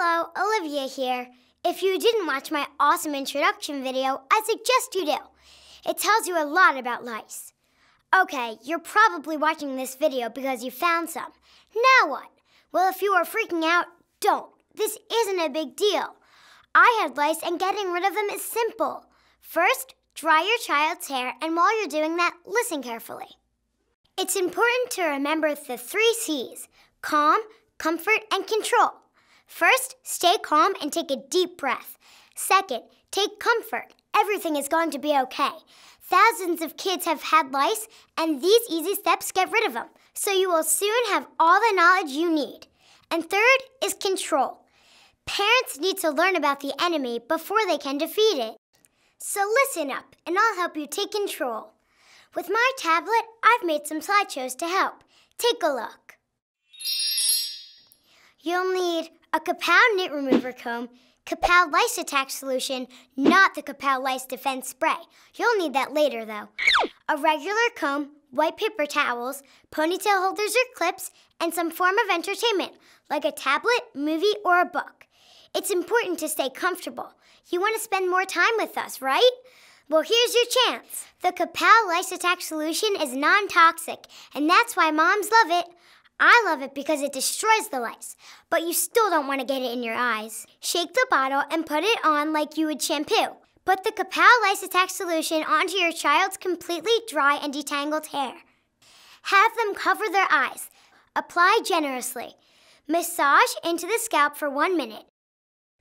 Hello, Olivia here. If you didn't watch my awesome introduction video, I suggest you do. It tells you a lot about lice. Okay, you're probably watching this video because you found some. Now what? Well, if you are freaking out, don't. This isn't a big deal. I had lice and getting rid of them is simple. First, dry your child's hair, and while you're doing that, listen carefully. It's important to remember the three C's, calm, comfort, and control. First, stay calm and take a deep breath. Second, take comfort. Everything is going to be okay. Thousands of kids have had lice, and these easy steps get rid of them, so you will soon have all the knowledge you need. And third is control. Parents need to learn about the enemy before they can defeat it. So listen up, and I'll help you take control. With my tablet, I've made some slideshows to help. Take a look. You'll need a Kapow Knit Remover Comb, Kapow Lice Attack Solution, not the Kapow Lice Defense Spray. You'll need that later, though. A regular comb, white paper towels, ponytail holders or clips, and some form of entertainment, like a tablet, movie, or a book. It's important to stay comfortable. You want to spend more time with us, right? Well, here's your chance. The Capel Lice Attack Solution is non-toxic, and that's why moms love it. I love it because it destroys the lice, but you still don't want to get it in your eyes. Shake the bottle and put it on like you would shampoo. Put the Capel Lice Attack solution onto your child's completely dry and detangled hair. Have them cover their eyes. Apply generously. Massage into the scalp for one minute.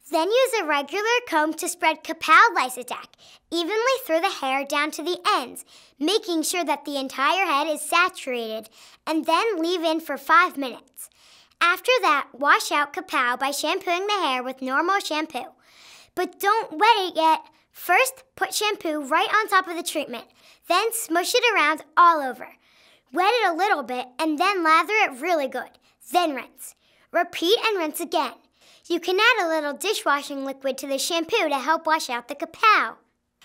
Then use a regular comb to spread Capal Lysotac evenly through the hair down to the ends, making sure that the entire head is saturated, and then leave in for 5 minutes. After that, wash out Capal by shampooing the hair with normal shampoo. But don't wet it yet. First, put shampoo right on top of the treatment, then smush it around all over. Wet it a little bit and then lather it really good, then rinse. Repeat and rinse again. You can add a little dishwashing liquid to the shampoo to help wash out the kapow.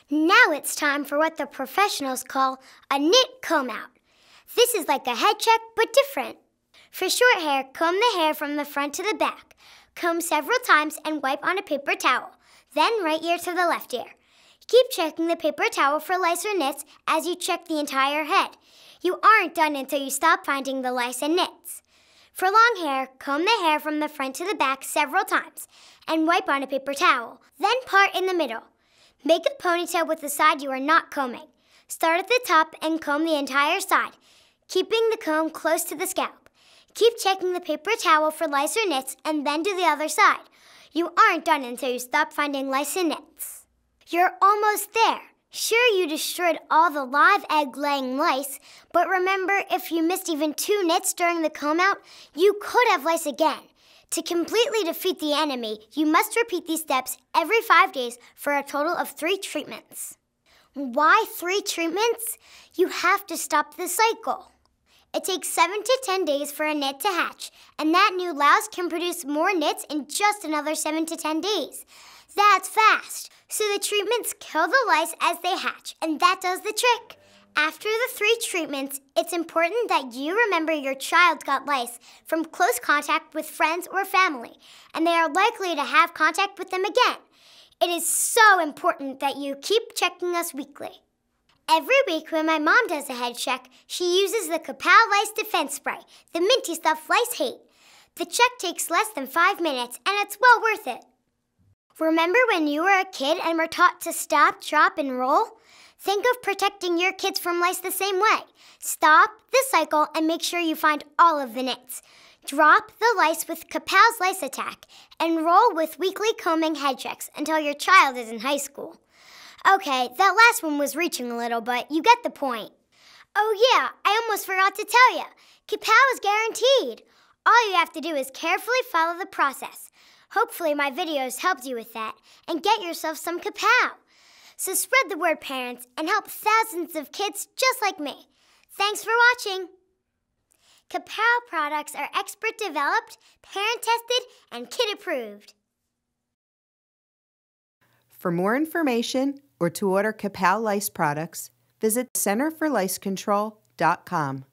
Now it's time for what the professionals call a knit comb out. This is like a head check, but different. For short hair, comb the hair from the front to the back. Comb several times and wipe on a paper towel, then right ear to the left ear. Keep checking the paper towel for lice or nits as you check the entire head. You aren't done until you stop finding the lice and nits. For long hair, comb the hair from the front to the back several times and wipe on a paper towel. Then part in the middle. Make a ponytail with the side you are not combing. Start at the top and comb the entire side, keeping the comb close to the scalp. Keep checking the paper towel for lice or nits and then do the other side. You aren't done until you stop finding lice and nits. You're almost there. Sure, you destroyed all the live egg laying lice, but remember if you missed even two nits during the comb out, you could have lice again. To completely defeat the enemy, you must repeat these steps every five days for a total of three treatments. Why three treatments? You have to stop the cycle. It takes 7 to 10 days for a nit to hatch, and that new louse can produce more nits in just another 7 to 10 days. That's fast. So the treatments kill the lice as they hatch, and that does the trick. After the three treatments, it's important that you remember your child got lice from close contact with friends or family, and they are likely to have contact with them again. It is so important that you keep checking us weekly. Every week when my mom does a head check, she uses the Kapow Lice Defense Spray, the minty stuff lice hate. The check takes less than five minutes, and it's well worth it. Remember when you were a kid and were taught to stop, drop, and roll? Think of protecting your kids from lice the same way. Stop the cycle and make sure you find all of the nits. Drop the lice with Kapow's lice attack and roll with weekly combing head checks until your child is in high school. Okay, that last one was reaching a little, but you get the point. Oh yeah, I almost forgot to tell you. Kapow is guaranteed. All you have to do is carefully follow the process. Hopefully my videos helped you with that and get yourself some kapow. So spread the word, parents, and help thousands of kids just like me. Thanks for watching. Kapow products are expert developed, parent tested, and kid approved. For more information or to order Kapow lice products, visit centerforlicecontrol.com.